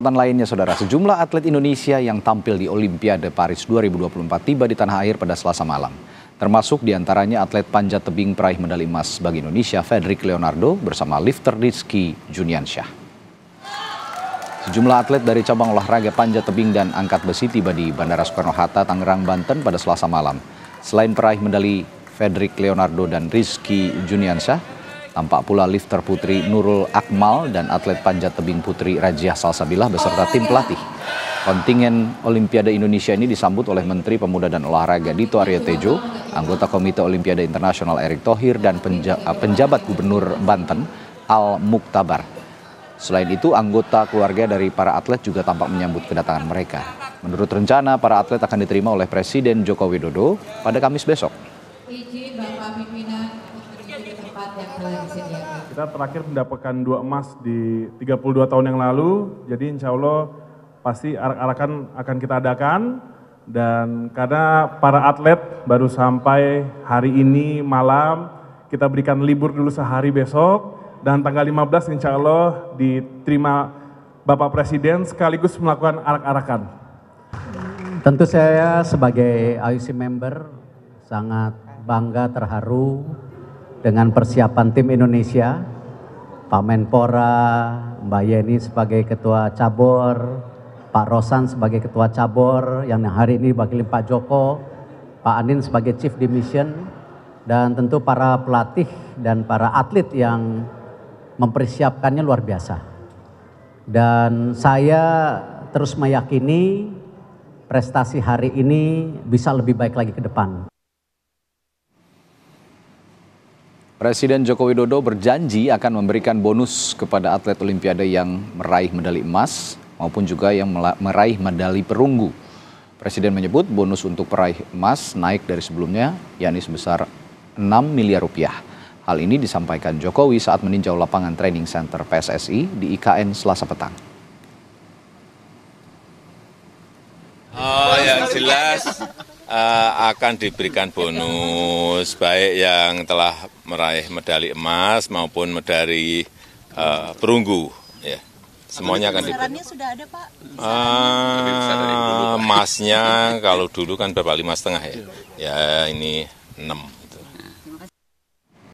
Tan lainnya, saudara, sejumlah atlet Indonesia yang tampil di Olimpiade Paris 2024 tiba di tanah air pada Selasa malam. Termasuk diantaranya atlet panjat tebing peraih medali emas bagi Indonesia, Fedrik Leonardo bersama lifter Rizky Juniansyah. Sejumlah atlet dari cabang olahraga panjat tebing dan angkat besi tiba di Bandara Soekarno-Hatta, Tangerang, Banten pada Selasa malam. Selain peraih medali Fedrik Leonardo dan Rizky Juniansyah, Tampak pula lifter putri Nurul Akmal dan atlet panjat tebing putri Rajiah Salsabila beserta tim pelatih. Kontingen Olimpiade Indonesia ini disambut oleh Menteri Pemuda dan Olahraga Dito Aryo Tejo, anggota Komite Olimpiade Internasional Erick Thohir, dan penja penjabat Gubernur Banten Al Muktabar. Selain itu, anggota keluarga dari para atlet juga tampak menyambut kedatangan mereka. Menurut rencana, para atlet akan diterima oleh Presiden Joko Widodo pada Kamis besok. Ya, kita terakhir mendapatkan dua emas di 32 tahun yang lalu, jadi insya Allah pasti arak-arakan akan kita adakan. Dan karena para atlet baru sampai hari ini malam, kita berikan libur dulu sehari besok. Dan tanggal 15 insya Allah diterima Bapak Presiden sekaligus melakukan arak-arakan. Tentu saya sebagai IOC member sangat bangga, terharu dengan persiapan tim Indonesia, Pak Menpora, Mbak Yeni sebagai Ketua Cabur, Pak Rosan sebagai Ketua Cabur yang hari ini wakilin Pak Joko, Pak Anin sebagai Chief Division, dan tentu para pelatih dan para atlet yang mempersiapkannya luar biasa. Dan saya terus meyakini prestasi hari ini bisa lebih baik lagi ke depan. Presiden Joko Widodo berjanji akan memberikan bonus kepada atlet Olimpiade yang meraih medali emas maupun juga yang meraih medali perunggu. Presiden menyebut bonus untuk peraih emas naik dari sebelumnya, yakni sebesar 6 miliar rupiah. Hal ini disampaikan Jokowi saat meninjau lapangan training center PSSI di IKN Selasa petang. Oh, yang jelas Eh, akan diberikan bonus baik yang telah meraih medali emas maupun medali uh, perunggu ya. Semuanya akan diberikan. sudah ada Pak? Uh, kalau dulu kan berapa lima setengah ya. Ya ini enam.